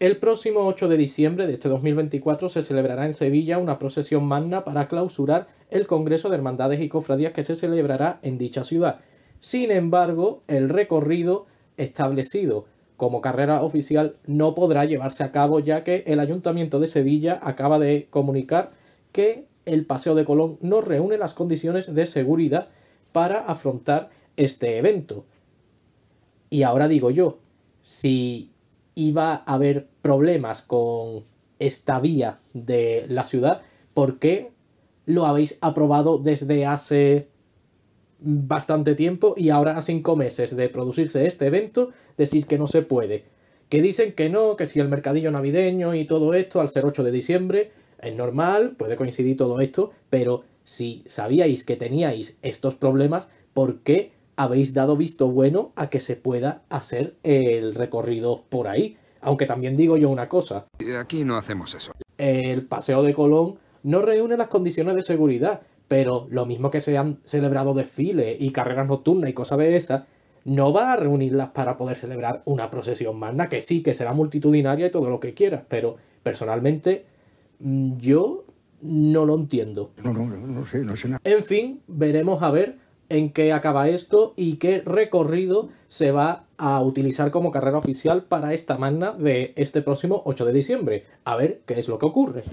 El próximo 8 de diciembre de este 2024 se celebrará en Sevilla una procesión magna para clausurar el Congreso de Hermandades y Cofradías que se celebrará en dicha ciudad. Sin embargo, el recorrido establecido como carrera oficial no podrá llevarse a cabo ya que el Ayuntamiento de Sevilla acaba de comunicar que el Paseo de Colón no reúne las condiciones de seguridad para afrontar este evento. Y ahora digo yo, si iba a haber problemas con esta vía de la ciudad, porque lo habéis aprobado desde hace bastante tiempo y ahora a cinco meses de producirse este evento decís que no se puede? Que dicen que no, que si el mercadillo navideño y todo esto al ser 8 de diciembre es normal, puede coincidir todo esto, pero si sabíais que teníais estos problemas, ¿por qué habéis dado visto bueno a que se pueda hacer el recorrido por ahí. Aunque también digo yo una cosa. Aquí no hacemos eso. El paseo de Colón no reúne las condiciones de seguridad, pero lo mismo que se han celebrado desfiles y carreras nocturnas y cosas de esas, no va a reunirlas para poder celebrar una procesión magna, que sí, que será multitudinaria y todo lo que quieras, pero personalmente mm, yo no lo entiendo. No, no, no, sé, no sé nada. En fin, veremos a ver en qué acaba esto y qué recorrido se va a utilizar como carrera oficial para esta magna de este próximo 8 de diciembre. A ver qué es lo que ocurre.